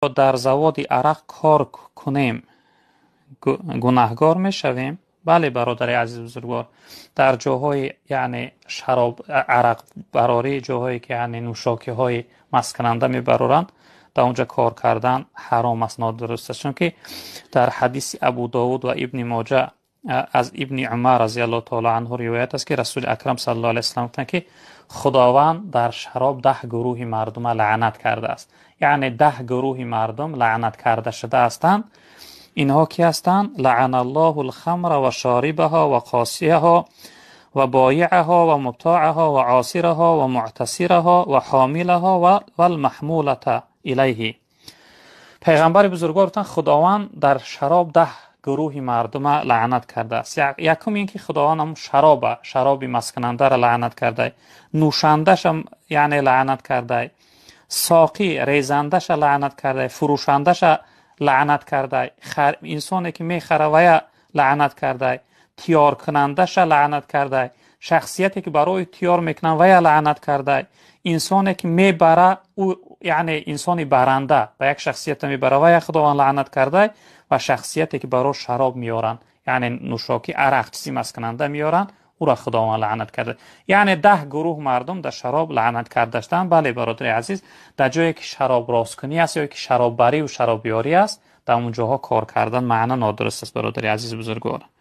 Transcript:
то дар заводи арақ кор кунем гунаҳгор мешавем бале бародари азиз бузургвор дар ҷоҳои яъне шароб арақбарорӣ ҷоҳое ки яъне нӯшокиҳои мастканда мебароранд дар онҷо кор кардан ҳаром аст нодуруст аст чунки дар ҳадиси абу довуд ва ибни моҷа از ابن عمر رضی الله تعالی عنه روایت است که رسول اکرم صلی الله علیه و آله که خداوند در شراب ده گروه مردم لعنت کرده است یعنی ده گروه مردم لعنت کرده شده هستند اینها کی هستند لعن الله الخمر و شاربها و قاسیها و بایعها و مبتاعها و عاصرها و معتصرها و حاملها و والمحموله الیه پیغمبر بزرگوار خداوند در شراب ده گروهی مردم لعنت کرده است یکم اینکه خداوند هم شراب شراب مسکننده را لعنت کرده نوشندش هم یعنی لعنت کرده ساقی ریزندش لعنت کرده فروشندش لعنت کرده خر... انسانی که می و لعنت کرده تیار کنندش لعنت کرده شخصیتی که برای تیار میکنن و لعنت کرده انسانی که میبره او یعنی انسانی برنده و یک شخصیت میبره و یک خداوند لعنت کرده و شخصیتی که برای شراب میارن یعنی نوشاکی عرق چیزی مسکننده میارن او را خداوند لعنت کرده یعنی ده گروه مردم در شراب لعنت کرده شدن بله برادر عزیز در جایی که شراب راست کنی است یا که شراب بری و شراب بیاری است در اونجاها کار کردن معنا نادرست است برادر عزیز بزرگوارم